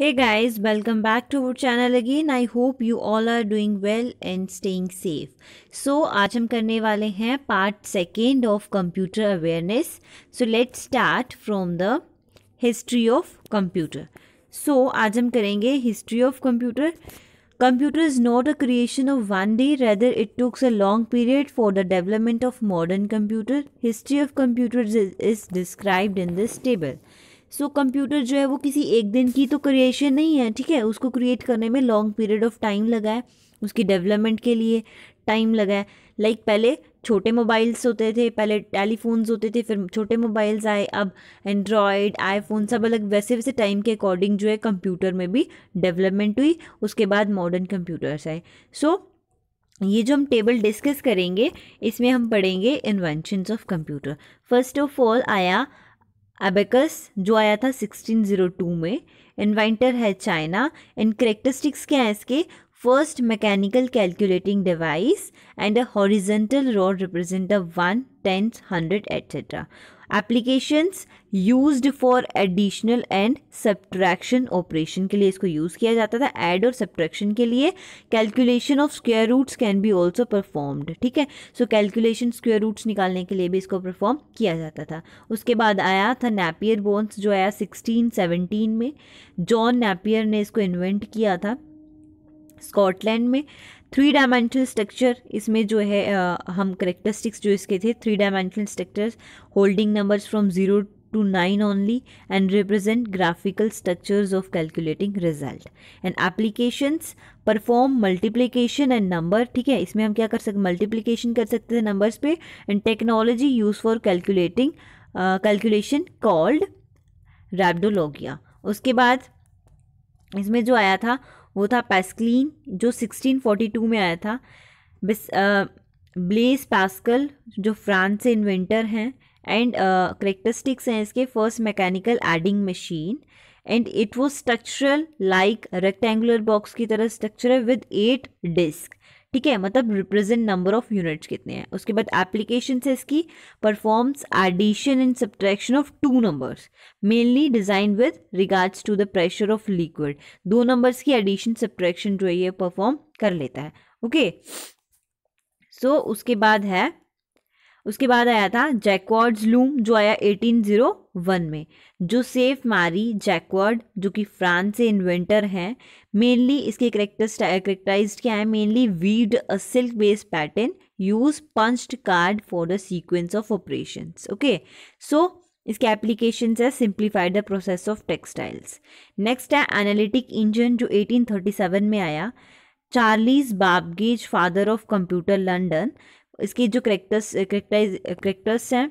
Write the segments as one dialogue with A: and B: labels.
A: Hey guys, welcome back to our channel again. I hope you all are doing well and staying safe. So आज हम करने वाले हैं part second of computer awareness. So let's start from the history of computer. So आज हम करेंगे history of computer. Computer is not a creation of one day, rather it took a long period for the development of modern computer. History of computers is, is described in this table. So so, computer जो है वो किसी एक दिन की तो creation नहीं है ठीक है उसको क्रिएट करने में लॉन्ग पीरियड ऑफ टाइम लगा है उसकी डेवलपमेंट के लिए टाइम लगा है लाइक like पहले छोटे मोबाइल्स होते थे पहले टेलीफोन्स होते थे फिर छोटे मोबाइल्स आए अब एंड्रॉयड आईफोन सब अलग वैसे वैसे टाइम के अकॉर्डिंग जो है कंप्यूटर में भी डेवलपमेंट हुई उसके बाद मॉडर्न कंप्यूटर्स आए सो so, ये जो हम टेबल डिस्कस करेंगे इसमें हम पढ़ेंगे inventions of computer first of all आया एबेकस जो आया था 1602 में इन्वेंटर है चाइना एंड करेक्टरिस्टिक्स क्या है इसके first mechanical calculating device and a horizontal rod represent a one tenth hundred etcetera applications used for additional and subtraction operation के लिए इसको यूज़ किया जाता था एड और सब्ट्रैक्शन के लिए calculation of square roots can be also performed ठीक है सो कैलकुलेशन स्क्वेयर रूट्स निकालने के लिए भी इसको परफॉर्म किया जाता था उसके बाद आया था नैपियर बोन्स जो आया सिक्सटीन सेवनटीन में जॉन नैपियर ने इसको इन्वेंट किया था स्कॉटलैंड में थ्री डायमेंशनल स्ट्रक्चर इसमें जो है हम करेक्टरिस्टिक्स जो इसके थे three dimensional structure holding numbers from zero to nine only and represent graphical structures of calculating result and applications perform multiplication and number ठीक है इसमें हम क्या कर सकते मल्टीप्लीकेशन कर सकते थे नंबर्स पे and technology use for calculating calculation called rhabdologia उसके बाद इसमें जो आया था वो था पैस्कलिन जो 1642 में आया था बिस ब्लेस पैस्कल जो फ्रांस से इन्वेंटर हैं एंड करेक्टरिस्टिक्स हैं इसके first mechanical adding machine and it was structural like rectangular box की तरह स्ट्रक्चर है विद एट डिस्क ठीक है मतलब रिप्रेजेंट नंबर ऑफ यूनिट्स कितने हैं उसके बाद एप्लीकेशन से इसकी performs addition and subtraction of two numbers mainly design with regards to the pressure of liquid दो नंबर्स की एडिशन सब्ट्रैक्शन जो है ये परफॉर्म कर लेता है ओके okay? सो so, उसके बाद है उसके बाद आया था जैकवर्ड्स लूम जो आया 1801 में जो सेफ मारी जैकवर्ड जो कि फ्रांस से इन्वेंटर हैं मेनली इसके करेक्टर करेक्टराइज क्या है mainly with a silk based pattern use punched card for the sequence of operation okay so इसके एप्लीकेशन है simplified the process of textiles next है एनालिटिक इंजन जो 1837 में आया Charles Babbage's father of computer London इसकी जो characters characterise characters हैं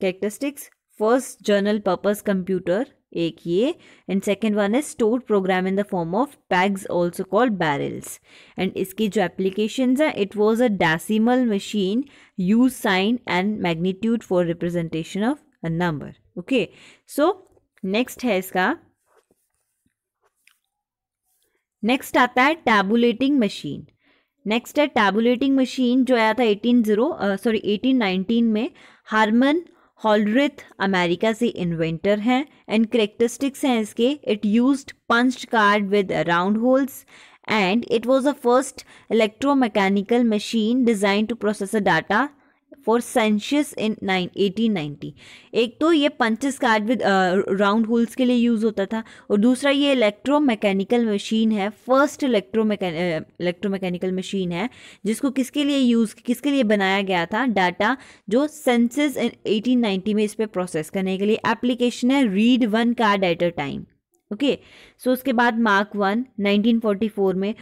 A: characteristics first general purpose computer एक ये and second one is store program in the form of pegs also called barrels and इसकी जो एप्लीकेशन है it was a decimal machine use sign and magnitude for representation of a number okay so next है इसका next आता है tabulating machine next है tabulating machine जो आया था eighteen zero sorry eighteen nineteen में हारमन हॉलरिथ अमेरिका से इन्वेंटर हैं एंड करेक्टरिस्टिक्स हैं इसके it use punch card with round holes and it was a first electromechanical machine design to process a data for census in nine eighteen ninety एक तो ये punches card with round holes के लिए use होता था और दूसरा ये इलेक्ट्रो मैकेनिकल मशीन है first electro electromechanical machine है जिसको किसके लिए यूज़ किसके लिए बनाया गया था डाटा जो सेंसेस इन एटीन नाइन्टी में इस पर प्रोसेस करने के लिए एप्लीकेशन है read one card at a time okay so उसके बाद मार्क वन फोर में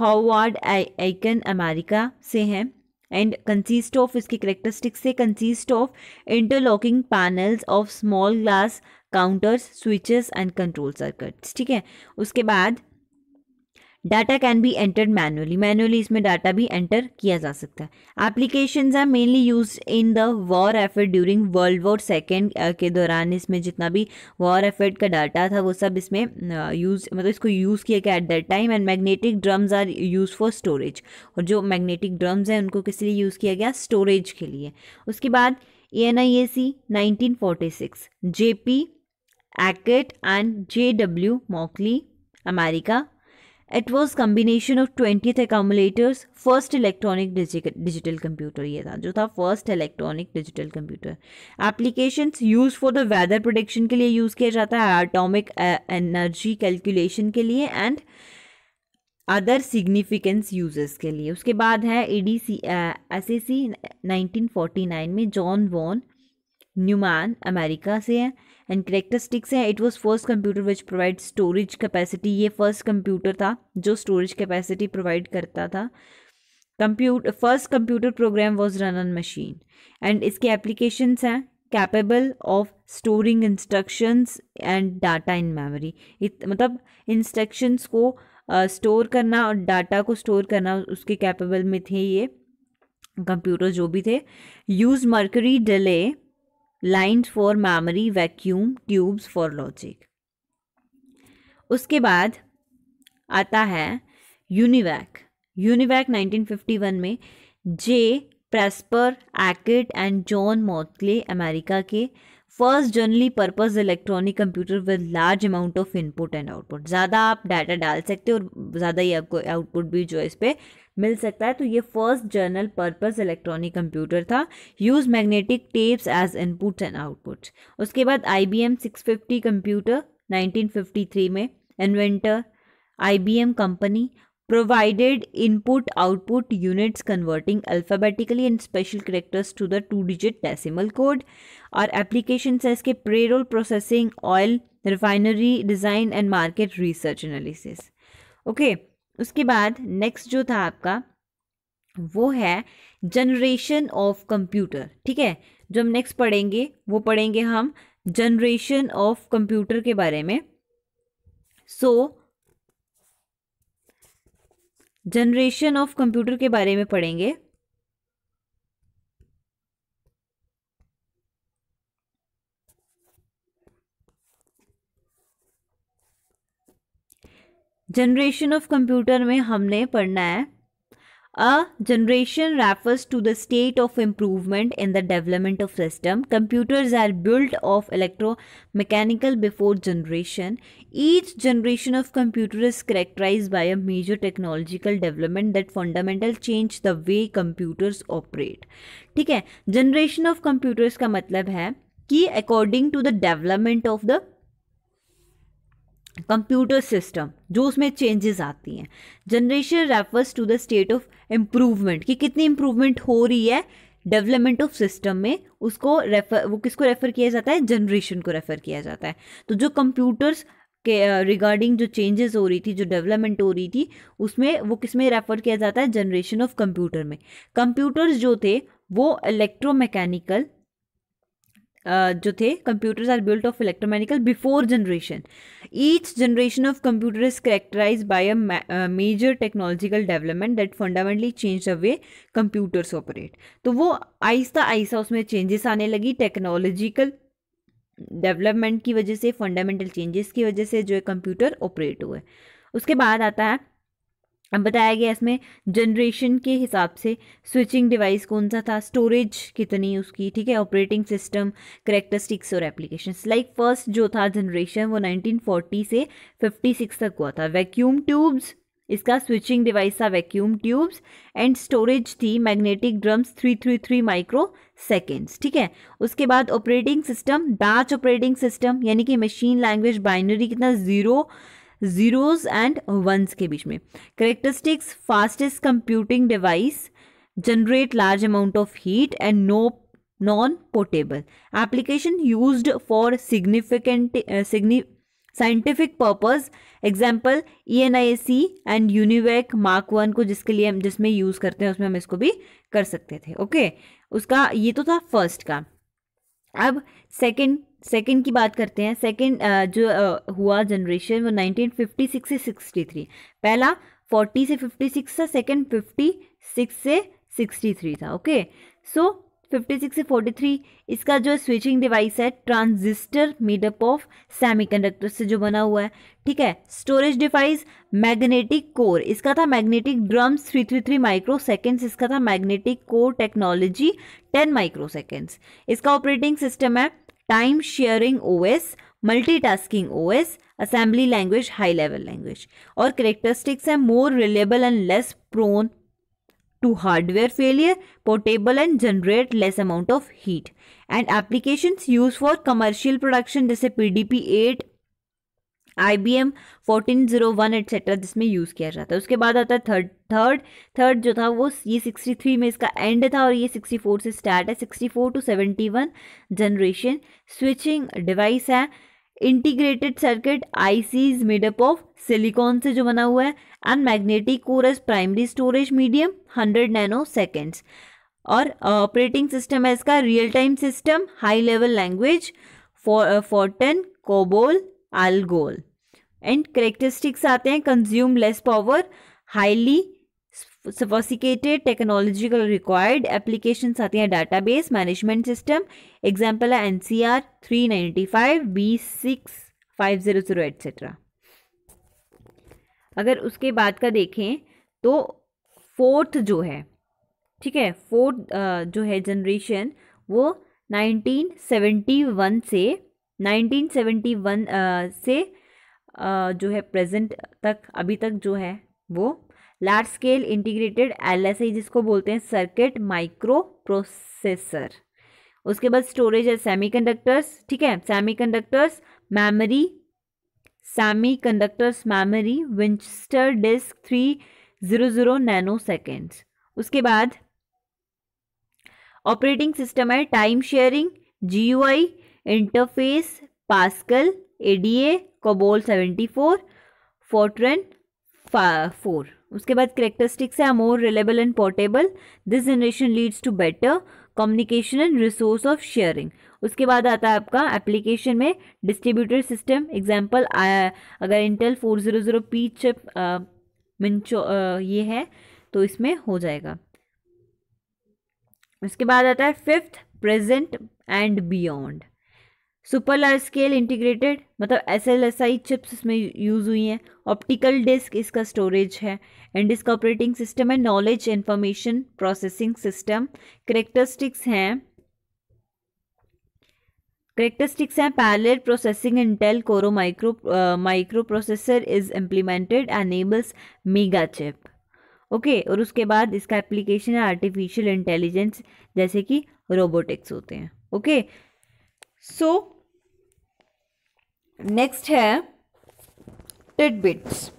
A: हॉवार्ड आइकन अमेरिका से हैं एंड कंसिस्ट ऑफ इसके करेक्टरिस्टिक्स से consist of interlocking panels of small glass counters switches and control circuits ठीक है उसके बाद data can be entered manually manually इसमें डाटा भी एंटर किया जा सकता है application are mainly use in the war effort during world war second के दौरान इसमें जितना भी वॉर एफर्ट का डाटा था वो सब इसमें यूज uh, मतलब इसको यूज़ किया गया at that time and magnetic drums are use for storage और जो मैग्नेटिक ड्रम्स हैं उनको किस लिए यूज़ किया गया स्टोरेज के लिए उसके बाद E N I A C nineteen forty six J P Eckert and J W Mauchly America it was combination of twenty accumulators first electronic digital computer ये था जो था first electronic digital computer application use for the weather prediction के लिए use किया जाता है atomic energy calculation के लिए एंड अदर सिग्निफिकेंस यूजेस के लिए उसके बाद है E D C S A C nineteen forty nine में जॉन वॉन न्यूमैन अमेरिका से है एंड करेक्टरिस्टिक्स हैं it was first computer which provide storage capacity ये फर्स्ट कंप्यूटर था जो स्टोरेज कैपेसिटी प्रोवाइड करता था compute first computer program was run on machine and इसके एप्लीकेशंस हैं capable of storing instructions and data in memory मतलब instructions को store uh, करना और डाटा को स्टोर करना उसके कैपेबल में थे ये कंप्यूटर जो भी थे use mercury delay lines for memory vacuum tubes for logic उसके बाद आता है यूनिवैक यूनिवैक 1951 में J Presper Eckert and John Mauchly America के first generally purpose electronic computer with large amount of input and output ज़्यादा आप data डाल सकते हो और ज़्यादा ही आपको आउटपुट भी जो है इस पर मिल सकता है तो ये first general purpose electronic computer था use magnetic tapes as input and output उसके बाद I B M six fifty computer nineteen fifty three में inventor I B M company provided input output units converting alphabetically and special characters to the two digit decimal code और application है इसके payroll processing oil refinery design and market research analysis okay उसके बाद next जो था आपका वो है जनरेशन ऑफ कंप्यूटर ठीक है जो हम नेक्स्ट पढ़ेंगे वो पढ़ेंगे हम जनरेशन ऑफ कंप्यूटर के बारे में सो जनरेशन ऑफ कंप्यूटर के बारे में पढ़ेंगे जनरेशन ऑफ कंप्यूटर में हमने पढ़ना है a generation refers to the state of improvement in the development of system computers are build of electromechanical before generation each generation of computer is characterize by a major technological development that fundamental change the way computers operate ठीक है generation of computers का मतलब है कि according to the development of the computer system जो उसमें changes आती हैं generation refers to the state of improvement कि कितनी इम्प्रूवमेंट हो रही है डेवलपमेंट ऑफ सिस्टम में उसको रेफर वो किसको रेफ़र किया जाता है जनरेशन को रेफ़र किया जाता है तो जो कंप्यूटर्स के रिगार्डिंग uh, जो चेंजेस हो रही थी जो डेवलपमेंट हो रही थी उसमें वो किस में रेफ़र किया जाता है जनरेशन ऑफ कंप्यूटर में कंप्यूटर्स जो थे वो इलेक्ट्रोमैकेनिकल जो थे computers are built of electromechanical before generation each generation of computer is characterize by a major technological development that fundamentally change the way computers operate तो वो आहिस्ता आहिस्ता उसमें चेंजेस आने लगी टेक्नोलॉजिकल डेवलपमेंट की वजह से फंडामेंटल चेंजेस की वजह से जो है कंप्यूटर ऑपरेट हुए उसके बाद आता है अब बताया गया इसमें जनरेशन के हिसाब से स्विचिंग डिवाइस कौन सा था स्टोरेज कितनी उसकी ठीक है ऑपरेटिंग सिस्टम करेक्टरिस्टिक्स और एप्लीकेशन लाइक फर्स्ट जो था जनरेशन वो 1940 से 56 तक हुआ था वैक्यूम ट्यूब्स इसका स्विचिंग डिवाइस था वैक्यूम ट्यूब्स एंड स्टोरेज थी मैग्नेटिक ड्रम्स 333 माइक्रो सेकेंड्स ठीक है उसके बाद operating system batch operating system यानी कि मशीन लैंग्वेज बाइनरी कितना ज़ीरो ज़ीरोज़ एंड वंस के बीच में characteristics fastest computing device generate large amount of heat and no non portable application use for significant signi scientific purpose example E N I S C and UNIVAC mark one को जिसके लिए हम जिसमें use करते हैं उसमें हम इसको भी कर सकते थे ओके okay? उसका ये तो था फर्स्ट का अब सेकंड सेकंड की बात करते हैं सेकंड uh, जो uh, हुआ जनरेशन वो 1956 से 63 पहला 40 से 56 था सेकंड 56 से 63 था ओके सो so, 56 से 43 इसका जो स्विचिंग डिवाइस है ट्रांजिस्टर मेडअप ऑफ सेमीकंडक्टर से जो बना हुआ है ठीक है स्टोरेज डिवाइस मैग्नेटिक कोर इसका था magnetic drums three three three microseconds इसका था magnetic core technology 10 microseconds इसका ऑपरेटिंग सिस्टम है time sharing or multitasking multi assembly language high level language और करेक्टरिस्टिक्स हैं more reliable and less prone to hardware failure, portable and generate less amount of heat. And applications used for commercial production जैसे PDP-8, IBM 1401 etcetera जिसमें use किया जाता है उसके बाद आता है थर्ड थर्ड थर्ड जो था वो ये 63 में इसका एंड था और ये 64 से स्टार्ट है 64 टू 71 जनरेशन स्विचिंग डिवाइस है integrated circuit IC is made up of silicon से जो बना हुआ है and magnetic core as primary storage medium 100 nanoseconds और ऑपरेटिंग uh, सिस्टम है इसका real time system high level language FORTRAN COBOL ALGOL and characteristics आते हैं consume less power highly sophisticated technological required application आते हैं base management system example है N C R three ninety five B six five zero zero et cetera अगर उसके बाद का देखें तो फोर्थ जो है ठीक है फोर्थ जो है जनरेशन वो नाइनटीन सेवेंटी वन से नाइनटीन सेवेंटी वन से जो है प्रेजेंट तक अभी तक जो है वो लार्ज स्केल इंटीग्रेटेड एलएसआई जिसको बोलते हैं सर्किट माइक्रो प्रोसेसर उसके बाद स्टोरेज है कंडक्टर्स ठीक है memory memory conductors memory Winchester disk three zero zero nanosecond उसके बाद ऑपरेटिंग सिस्टम है time sharing I interface Pascal Ada COBOL seventy four Fortran four उसके बाद करेक्टरिस्टिक्स है more reliable and portable this generation leads to better communication and resource of sharing उसके बाद आता है आपका एप्लीकेशन में डिस्ट्रीब्यूटर सिस्टम एग्जाम्पल अगर Intel four zero zero P chip मिनचो ये है तो इसमें हो जाएगा उसके बाद आता है fifth present and beyond super large scale integrated मतलब S L S I chips इसमें यूज़ हुई हैं ऑप्टिकल डिस्क इसका स्टोरेज है एंड इसका ऑपरेटिंग सिस्टम है knowledge information processing system characteristics हैं करेक्टरिस्टिक्स हैं parallel processing Intel Core micro microprocessor is implemented enables mega chip okay और उसके बाद इसका एप्लीकेशन है आर्टिफिशियल इंटेलिजेंस जैसे कि रोबोटिक्स होते हैं ओके okay? सो नेक्स्ट है टिडबिट्स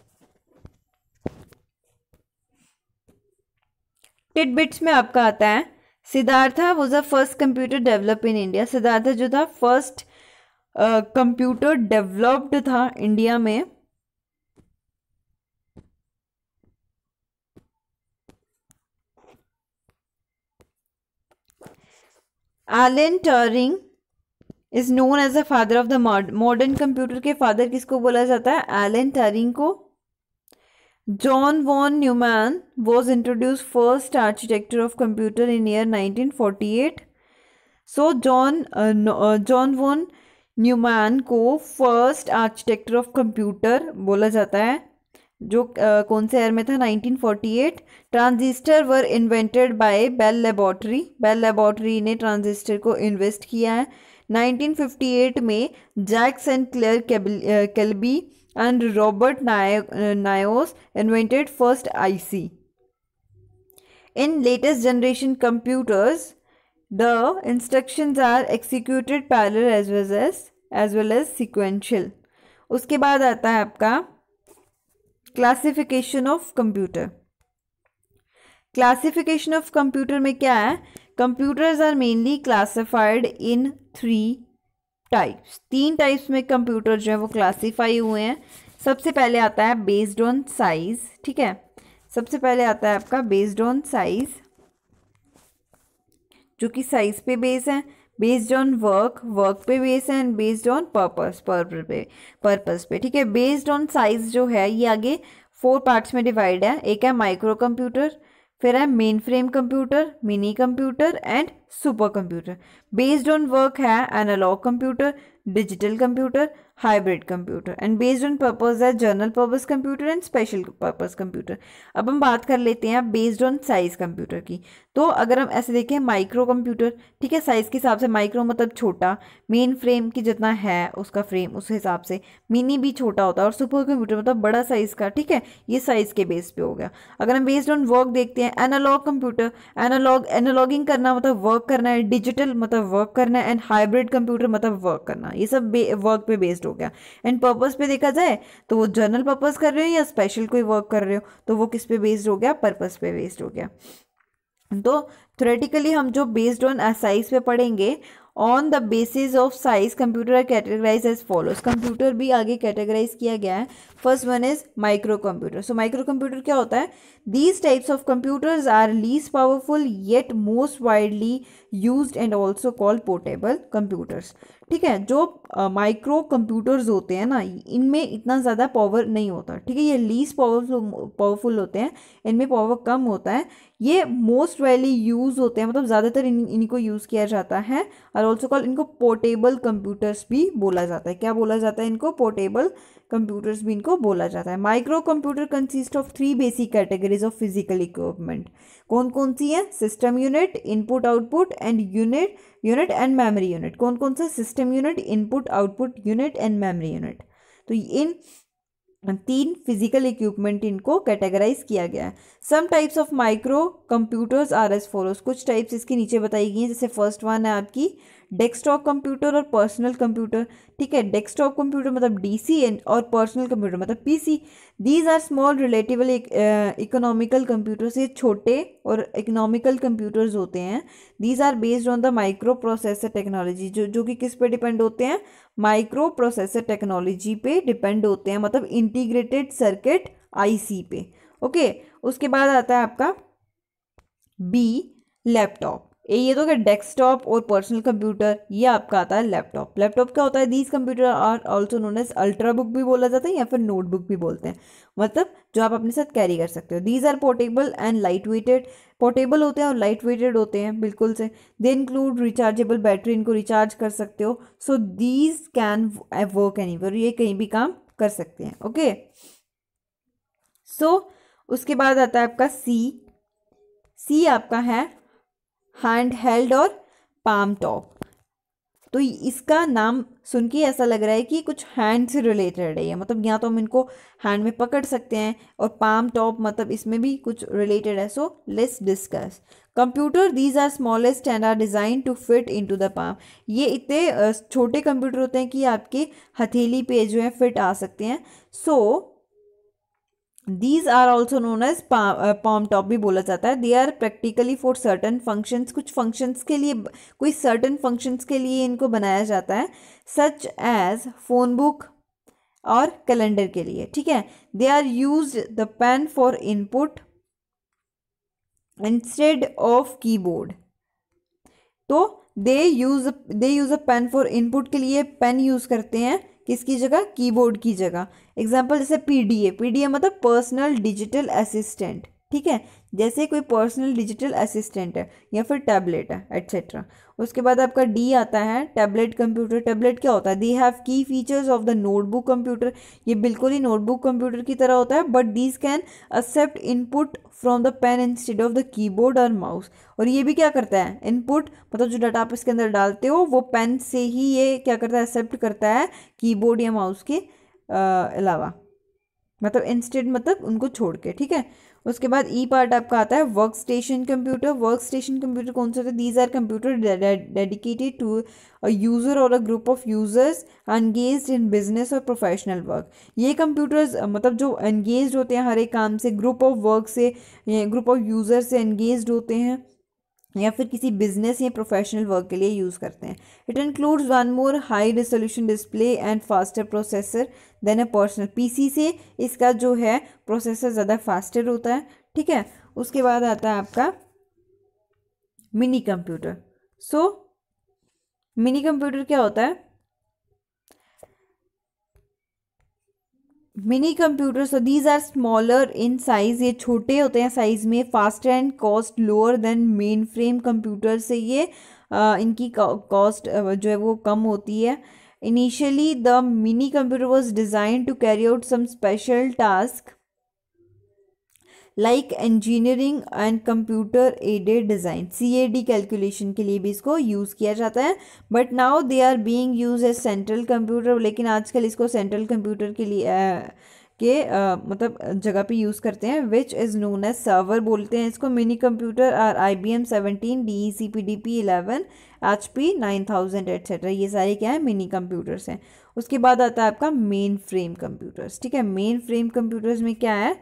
B: टिडबिट्स में आपका आता है Siddhartha was a first computer develop in India Siddhartha जो था फर्स्ट कंप्यूटर डेवलप्ड था इंडिया में Alan Turing is known as a father of the modern computer के फादर किसको बोला जाता है एलन टरिंग को John von Neumann was introduce first architecture of computer in year 1948 so John John von Neumann को first architecture of computer बोला जाता है जो uh, कौन से ईयर में था 1948 transistor were invented by Bell laboratory Bell laboratory ने ट्रांजिस्टर को इन्वेस्ट किया है 1958 में Jack Saint Clair Kilby and Robert Noyce invented first IC in latest generation computers the instructions are executed parallel as well as as well as sequential उसके बाद आता है आपका classification of computer classification of computer में क्या है computers are mainly classified in three types तीन types में कंप्यूटर जो है वो क्लासीफाई हुए हैं सबसे पहले आता है बेस्ड ऑन साइज ठीक है सबसे पहले आता है आपका बेस्ड ऑन साइज जो कि साइज पे बेस है बेस्ड ऑन वर्क वर्क पे बेस है and based on purpose purpose पे पर्पस पे ठीक है बेस्ड ऑन साइज जो है ये आगे फोर पार्ट्स में डिवाइड है एक है माइक्रो कंप्यूटर फिर है mainframe computer minicomputer and supercomputer based on work है analogue computer digital computer hybrid computer and based on purpose है general purpose computer and special purpose computer अब हम बात कर लेते हैं बेस्ड ऑन साइज कंप्यूटर की तो अगर हम ऐसे देखें माइक्रो कंप्यूटर ठीक है साइज़ के हिसाब से माइक्रो मतलब छोटा मेन फ्रेम की जितना है उसका फ्रेम उस हिसाब से मिनी भी छोटा होता है और सुपर कंप्यूटर मतलब बड़ा साइज़ का ठीक है ये साइज़ के बेस पे हो गया अगर हम बेस्ड ऑन वर्क देखते हैं एनालॉग कंप्यूटर एनालॉग एनालॉगिंग करना मतलब वर्क करना है डिजिटल मतलब वर्क करना है एंड हाइब्रिड कंप्यूटर मतलब वर्क करना ये सब वर्क पे बेस्ड हो गया एंड पर्पज़ पे देखा जाए तो वो जर्नल पर्पज़ कर रहे हो या स्पेशल कोई वर्क कर रहे हो तो वो किस पे बेस्ड हो गया पर्पज़ पे बेस्ड हो गया तो थ्रेटिकली हम जो बेस्ड ऑन असाइज पे पढ़ेंगे on the basis of size computer are categorize as follows computer भी आगे कैटेगराइज किया गया है first one is microcomputer so microcomputer क्या होता है these types of computers are least powerful yet most widely use and also called portable computers ठीक है जो माइक्रो uh, कंप्यूटर्स होते हैं ना इनमें इतना ज़्यादा पावर नहीं होता ठीक है ये लीज पावरफुल पावरफुल होते हैं इनमें पावर कम होता है ये मोस्ट वाइडली यूज़ होते हैं मतलब ज़्यादातर इन इनको यूज़ किया जाता है आर ऑल्सो कॉल इनको पोर्टेबल कंप्यूटर्स भी बोला जाता है क्या बोला जाता है इनको पोर्टेबल कंप्यूटर्स भी इनको बोला जाता है microcomputer consist of three basic categories of physical equipment कौन कौन सी है system unit input output and unit unit and memory unit कौन कौन सा system unit input output unit and memory unit तो इन तीन फिजिकल इक्विपमेंट इनको कैटेगराइज किया गया है some types of microcomputers are as follows कुछ टाइप्स इसके नीचे बताई गई हैं जैसे फर्स्ट वन है आपकी डेस्कटॉप कंप्यूटर और पर्सनल कंप्यूटर ठीक है डेस्कटॉप कंप्यूटर मतलब डीसी और पर्सनल कंप्यूटर मतलब PC these are small relatively economical computers ये छोटे और इकोनॉमिकल कंप्यूटर्स होते हैं these are based on the microprocessor technology जो जो कि किस पे डिपेंड होते हैं माइक्रो प्रोसेसर टेक्नोलॉजी पे डिपेंड होते हैं मतलब इंटीग्रेटेड सर्किट आईसी पे ओके okay, उसके बाद आता है आपका बी लैपटॉप ये तो क्या डेस्कटॉप और पर्सनल कंप्यूटर ये आपका आता है लैपटॉप लैपटॉप क्या होता है these computer are also known as ultrabook भी बोला जाता है या फिर नोटबुक भी बोलते हैं मतलब जो आप अपने साथ कैरी कर सकते हो these are portable and light weighted portable होते हैं और लाइट वेटेड होते हैं बिल्कुल से दे इंक्लूड रिचार्जेबल बैटरी इनको रिचार्ज कर सकते हो so these can work any ये कहीं भी काम कर सकते हैं ओके सो उसके बाद आता है आपका सी सी आपका है हैंड हेल्ड और पाम टॉप तो इसका नाम सुन के ऐसा लग रहा है कि कुछ हैंड से रिलेटेड है मतलब या तो हम इनको हैंड में पकड़ सकते हैं और पाम टॉप मतलब इसमें भी कुछ रिलेटेड है so let's discuss computer these are smallest and are design to fit into the palm ये इतने छोटे कंप्यूटर होते हैं कि आपके हथेली पे जो है फिट आ सकते हैं so so, these are also known as palmtop भी बोला जाता है they are practically for certain functions कुछ फंक्शंस के लिए कोई सर्टन फंक्शंस के लिए इनको बनाया जाता है सच एज फोन बुक और कैलेंडर के लिए ठीक है they are use the pen for input instead of keyboard तो they use they use a pen for input के लिए पेन यूज करते हैं किसकी जगह कीबोर्ड की जगह एग्जाम्पल जैसे पी डी ए मतलब पर्सनल डिजिटल असिस्टेंट ठीक है जैसे कोई पर्सनल डिजिटल असिस्टेंट है या फिर टैबलेट है एट्सेट्रा उसके बाद आपका डी आता है टैबलेट कंप्यूटर टैबलेट क्या होता है they have key features of the notebook computer ये बिल्कुल ही नोटबुक कंप्यूटर की तरह होता है but these can accept input from the pen instead of the keyboard और माउस और ये भी क्या करता है इनपुट मतलब जो डाटा आप इसके अंदर डालते हो वो पेन से ही ये क्या करता है एक्सेप्ट करता है कीबोर्ड या माउस के अलावा मतलब इंस्टेड मतलब उनको छोड़ के ठीक है उसके बाद ई e पार्ट आपका आता है work station computer work station computer कौन सा होता है these are computer dedicated to a user और a group of users engaged in business और प्रोफेशनल वर्क ये कंप्यूटर्स मतलब जो एंगेज होते हैं हर एक काम से ग्रुप ऑफ वर्क से ग्रुप ऑफ यूजर्स से एंगेज होते हैं या फिर किसी बिजनेस या प्रोफेशनल वर्क के लिए यूज़ करते हैं it includes one more high resolution display and faster processor than a personal PC से इसका जो है प्रोसेसर ज़्यादा फास्टर होता है ठीक है उसके बाद आता है आपका mini computer so mini computer क्या होता है mini computer so these are smaller in size ये छोटे होते हैं साइज़ में faster and cost lower than mainframe computer से ये आ, इनकी कॉस्ट जो है वो कम होती है initially the mini computer was design to carry out some special task like engineering and computer aided design C A D calculation के लिए भी इसको यूज़ किया जाता है but now they are being use as central computer लेकिन आजकल इसको सेंट्रल कंप्यूटर के लिए आ, के आ, मतलब जगह पे यूज़ करते हैं which is known as server बोलते हैं इसको मिनी कंप्यूटर और I B M seventeen D E C P D P eleven H P nine thousand etcetera ये सारे क्या है मिनी कंप्यूटर्स हैं उसके बाद आता है आपका मेन फ्रेम कंप्यूटर्स ठीक है मेन फ्रेम कंप्यूटर्स में क्या है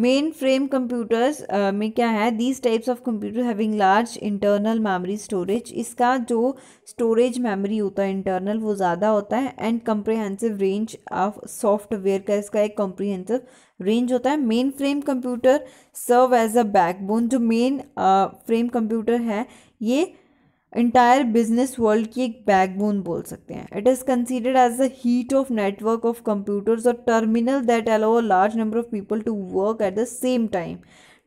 B: मेन फ्रेम कंप्यूटर्स में क्या है these types of computer having large internal memory storage इसका जो स्टोरेज मेमोरी होता है इंटरनल वो ज़्यादा होता है and comprehensive range of software का इसका एक कम्प्रिहेंसिव रेंज होता है mainframe computer serve as a backbone जो मेन फ्रेम कंप्यूटर है ये इंटायर बिजनेस वर्ल्ड की एक बैकबोन बोल सकते हैं it is considered as the heat of network of computers और terminal that allow a large number of people to work at the same time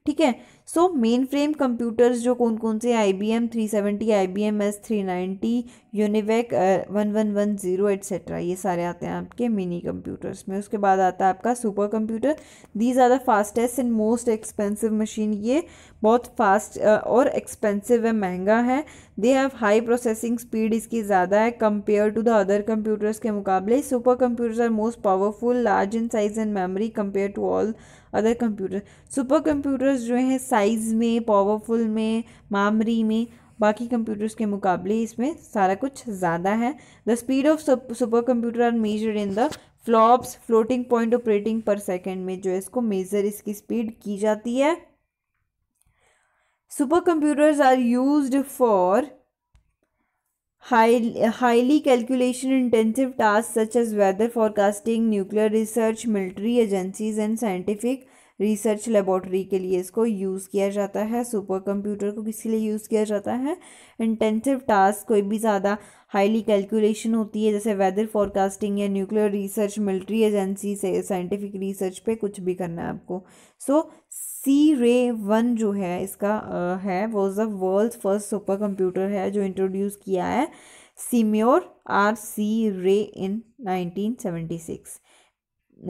B: ठीक है सो मेन फ्रेम कंप्यूटर्स जो कौन कौन से I B M three seventy I B M S three ninety UNIVAC one one one zero etcetera ये सारे आते हैं आपके मिनी कंप्यूटर्स में उसके बाद आता है आपका super computer these are the fastest and most expensive machine ये बहुत फास्ट uh, और एक्सपेंसिव है महंगा है they have high processing speed इसकी ज़्यादा है compare to the other computers के मुकाबले super computers are most powerful large in size and memory compare to all other computer super computers जो हैं साइज़ में पावरफुल में मामरी में बाकी कंप्यूटर्स के मुकाबले इसमें सारा कुछ ज़्यादा है the speed of super computer are measure in the flops floating point operating per second में जो है इसको मेज़र इसकी स्पीड की जाती है super computers are use for High, highly calculation intensive tasks such as weather forecasting, nuclear research, military agencies, and scientific research laboratory के लिए इसको यूज़ किया जाता है सुपर कंप्यूटर को किसी लिए यूज़ किया जाता है इंटेंसिव टास्क कोई भी ज़्यादा हाईली कैलकुलेशन होती है जैसे वेदर फॉरकास्टिंग या न्यूक्लियर रिसर्च मिलिट्री एजेंसी से साइंटिफिक रिसर्च पे कुछ भी करना है आपको सो सी रे वन जो है इसका uh, है वो the world first super computer है जो इंट्रोड्यूस किया है सीम्योर आर सी रे इन नाइनटीन सेवेंटी सिक्स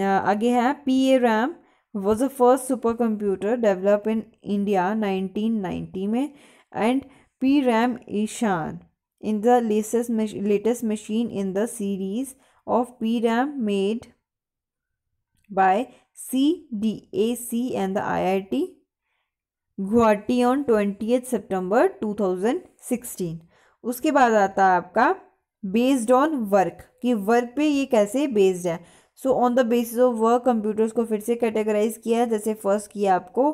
B: आगे है P A RAM was the first super computer develop in India nineteen ninety में and P RAM Ishan in the latest machine in the series of P RAM made by C D A C and the I I T Guwahati on twenty September two thousand sixteen उसके बाद आता है आपका based on work कि work पे ये कैसे based है so on the basis of work computers को फिर से कैटेगराइज किया है जैसे फर्स्ट किया आपको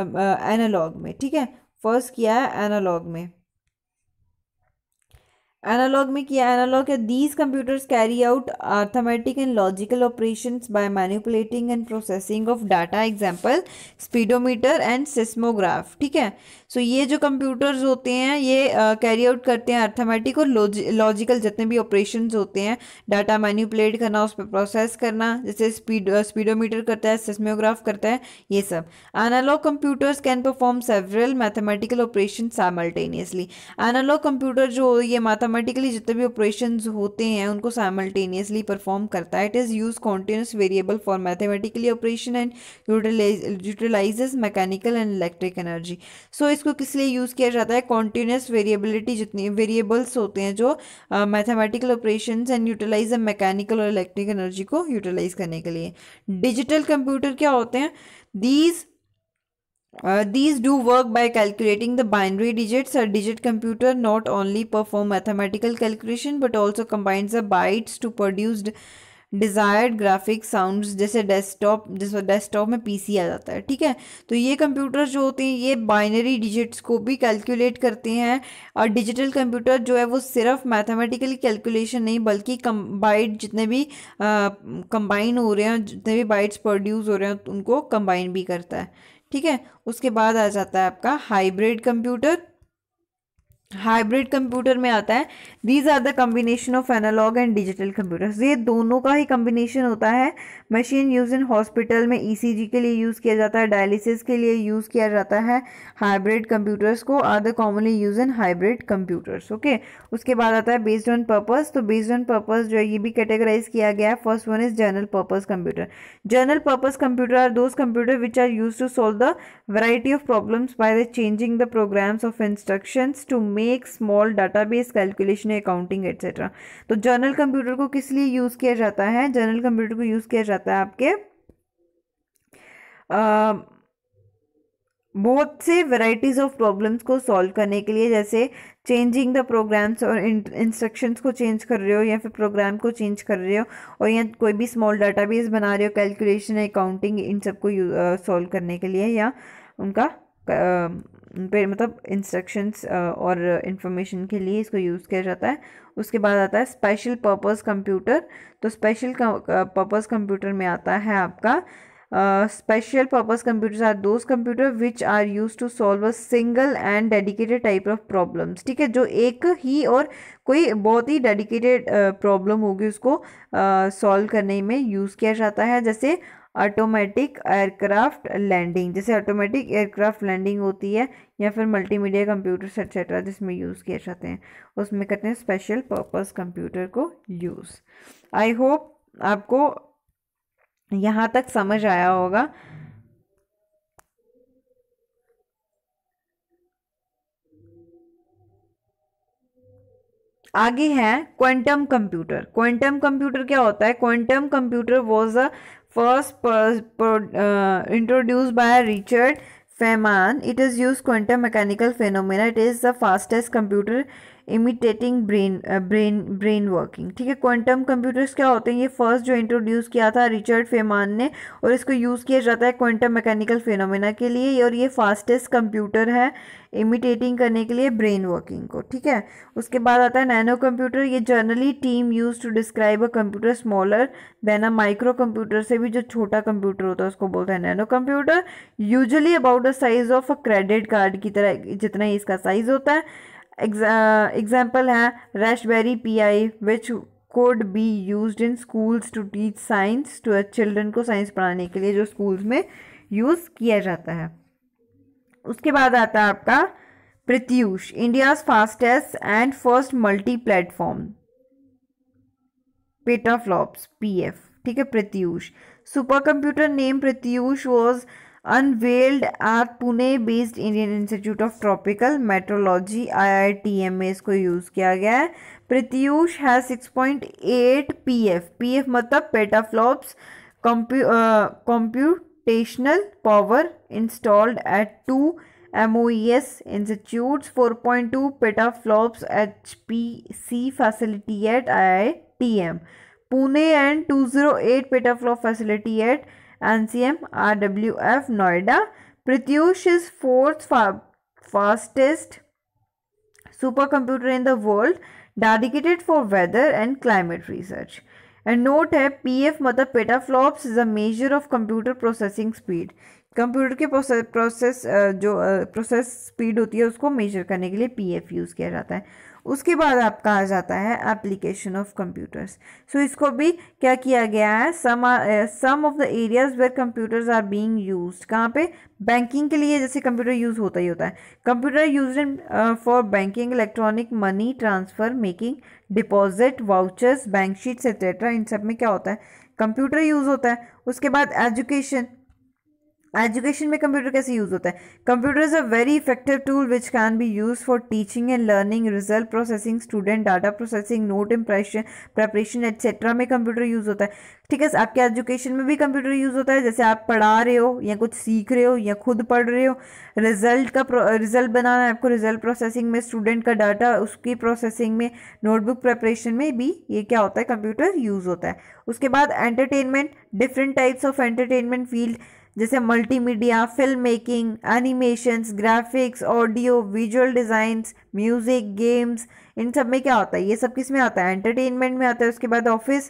B: एनालॉग में ठीक है फर्स्ट किया है एनालॉग में एनालॉग में किया एनालॉग है these computers carry out arithmetic and logical operation by manipulating and processing of data example speedometer and seismograph ठीक है सो so, ये जो कंप्यूटर्स होते हैं ये कैरी uh, आउट करते हैं आर्थमेटिक और लॉजिकल जितने भी ऑपरेशन होते हैं डाटा मैनिपुलेट करना उस पर प्रोसेस करना जैसे स्पीड स्पीडोमीटर करता है सिस्मोग्राफ करता है ये सब analog computers can perform several mathematical operation simultaneously analog computer जो ये माथा ऑटोमेटिकली जितने भी ऑपरेशन होते हैं उनको साइमल्टेनियसली परफॉर्म करता है it is use continuous variable for mathematically operation and utilize mechanical and electric energy so इसको किस लिए यूज़ किया जाता है कॉन्टीन्यूस वेरिएबिलिटी जितनी वेरिएबल्स होते हैं जो mathematical operation and utilize mechanical और इलेक्ट्रिक एनर्जी को यूटिलाइज करने के लिए डिजिटल कंप्यूटर क्या होते हैं these these do work by calculating the binary digits a digit computer not only perform mathematical calculation but also also bytes to bytes to desired graphic sound जैसे desktop जैसे desktop में P C आ जाता है ठीक है तो ये कंप्यूटर जो होते हैं ये बाइनरी डिजिट्स को भी कैलकुलेट करते हैं और डिजिटल कंप्यूटर जो है वो सिर्फ मैथमेटिकली कैलकुलेशन नहीं बल्कि कम बाइट जितने भी कंबाइन uh, हो रहे हैं जितने भी बाइट्स प्रोड्यूस हो रहे हैं उनको कंबाइन भी करता है ठीक है उसके बाद आ जाता है आपका हाइब्रिड कंप्यूटर हाइब्रिड कंप्यूटर में आता है these are the combination of analog and digital computer ये दोनों का ही कम्बिनेशन होता है मशीन यूज़ इन हॉस्पिटल में ई e के लिए यूज़ किया जाता है डायलिसिस के लिए यूज़ किया जाता है हाइब्रिड कंप्यूटर्स को are the commonly use in hybrid computers okay उसके बाद आता है बेस्ड ऑन पर्पज़ तो बेस्ड ऑन पर्पज़ जो है ये भी कैटेगराइज किया गया है first one is general purpose computer general purpose computer are those computer which are use to solve the variety of problems by the changing the programs of instructions to make small database calculation accounting etcetera तो journal computer को किस लिए use किया जाता है journal computer को use किया जाता है आपके आ, बहुत से वैरायटीज ऑफ प्रॉब्लम्स को सॉल्व करने के लिए जैसे चेंजिंग द प्रोग्राम्स और इंस्ट्रक्शंस को चेंज कर रहे हो या फिर प्रोग्राम को चेंज कर रहे हो और या कोई भी स्मॉल डाटाबेस बना रहे हो कैलकुलेशन अकाउंटिंग इन सब को सॉल्व करने के लिए या उनका मतलब इंस्ट्रक्शंस और इंफॉर्मेशन के लिए इसको यूज़ किया जाता है उसके बाद आता है स्पेशल पर्पस कंप्यूटर तो स्पेशल पर्पस कंप्यूटर में आता है आपका special purpose computers are those computer which are use to solve a single and dedicated type of problems ठीक है जो एक ही और कोई बहुत ही डेडिकेटेड प्रॉब्लम होगी उसको सॉल्व uh, करने में यूज़ किया जाता है जैसे ऑटोमेटिक एयरक्राफ्ट लैंडिंग जैसे ऑटोमेटिक एयरक्राफ्ट लैंडिंग होती है या फिर मल्टीमीडिया कंप्यूटर्स एक्सेट्रा जिसमें यूज़ किए जाते हैं उसमें करते हैं स्पेशल पर्पस कंप्यूटर को यूज़ आई होप आपको यहाँ तक समझ आया होगा आगे है क्वांटम कंप्यूटर क्वांटम कंप्यूटर क्या होता है quantum computer was a first per, per, uh, introduced by Richard Feynman. It is used quantum mechanical phenomena. It is the fastest computer imitating brain brain brain working ठीक है quantum computers क्या होते हैं ये first जो introduce किया था Richard फेमान ने और इसको यूज़ किया जाता है क्वांटम मैकेनिकल फिनोमेना के लिए और ये फास्टेस्ट कंप्यूटर है इमिटेटिंग करने के लिए ब्रेन वर्किंग को ठीक है उसके बाद आता है नैनो कंप्यूटर ये generally term use to describe a computer smaller than a micro computer से भी जो छोटा कंप्यूटर होता है उसको बोलते हैं nano computer usually about the size of a credit card की तरह जितना ही इसका साइज होता है एग्जाम्पल हैं Raspberry Pi which could be use in schools to teach science to children को साइंस पढ़ाने के लिए जो स्कूल्स में यूज़ किया जाता है उसके बाद आता है आपका Pratyush India's fastest and first multi platform petaflops P F ठीक है Pratyush super computer name Pratyush was unveiled at Pune based Indian Institute of Tropical Meteorology M में इसको यूज़ किया गया है प्रत्यूष है six point eight P F P F मतलब petaflops computational computational power installed at two facility at 4.2 I T M Pune and two zero 208 petaflop facility at N C M R W F Noida Pratyush is fourth fastest super computer in the world dedicated for weather and climate research and note है P F मतलब petaflops is a measure of computer processing speed computer के process uh, जो process uh, speed होती है उसको major करने के लिए पी एफ यूज किया जाता है उसके बाद आपका आ जाता है एप्लीकेशन ऑफ कंप्यूटर्स सो इसको भी क्या किया गया है some of the areas where computers are being used कहाँ पे बैंकिंग के लिए जैसे कंप्यूटर यूज़ होता ही होता है computer use in for banking electronic money transfer making deposit vouchers bank sheets etcetera इन सब में क्या होता है कंप्यूटर यूज़ होता है उसके बाद एजुकेशन एजुकेशन में कंप्यूटर कैसे यूज़ होता है computer is a very effective tool which can be use for teaching and learning result processing student data processing note impression preparation etcetera में कंप्यूटर यूज़ होता है ठीक है आपके एजुकेशन में भी कंप्यूटर यूज़ होता है जैसे आप पढ़ा रहे हो या कुछ सीख रहे हो या खुद पढ़ रहे हो रिजल्ट का रिजल्ट बनाना है आपको रिजल्ट प्रोसेसिंग में स्टूडेंट का डाटा उसकी प्रोसेसिंग में नोटबुक प्रेपरेशन में भी ये क्या होता है कंप्यूटर यूज़ होता है उसके बाद entertainment different types of entertainment field जैसे multimedia film making animations graphics audio visual designs music games इन सब में क्या होता है ये सब किस में आता है एंटरटेनमेंट में आता है उसके बाद office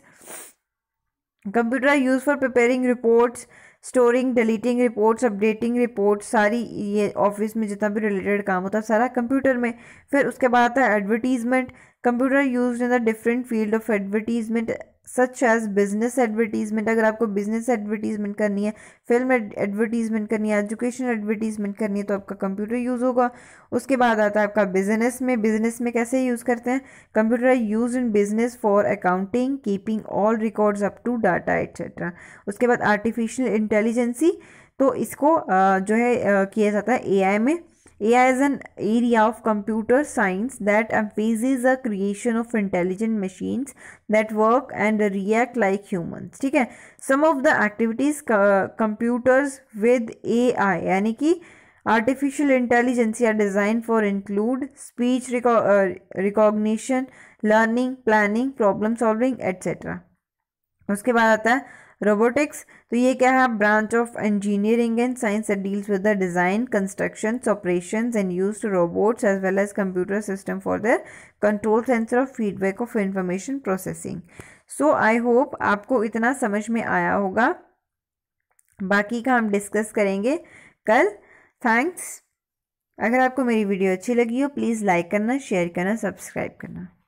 B: computer use for preparing reports storing deleting reports updating report सारी ये ऑफिस में जितना भी रिलेटेड काम होता है सारा कंप्यूटर में फिर उसके बाद आता है advertisement computer use in the different field of advertisement such as business advertisement अगर आपको बिजनेस एडवर्टीज़मेंट करनी है फिल्म एडवर्टीज़मेंट करनी है एजुकेशन एडवर्टीज़मेंट करनी है तो आपका कंप्यूटर यूज़ होगा उसके बाद आता है आपका बिजनेस में बिजनेस में कैसे यूज़ करते हैं computer use in business for accounting keeping all records up to date etcetera उसके बाद आर्टिफिशियल इंटेलिजेंसी तो इसको जो है किया जाता है ए में AI is an area of computer science that emphasizes the creation of intelligent machines that work and react like humans ठीक है some of the activities computers with AI यानी कि artificial intelligence या design for include speech recognition learning planning problem solving etc उसके बाद आता है robotics तो ये क्या है branch of engineering and science that deals with the design construction operation and use robots as well as computer system for the control sensor of feedback of information processing so I hope आपको इतना समझ में आया होगा बाकी का हम discuss करेंगे कल थैंक्स अगर आपको मेरी वीडियो अच्छी लगी हो प्लीज़ लाइक करना शेयर करना सब्सक्राइब करना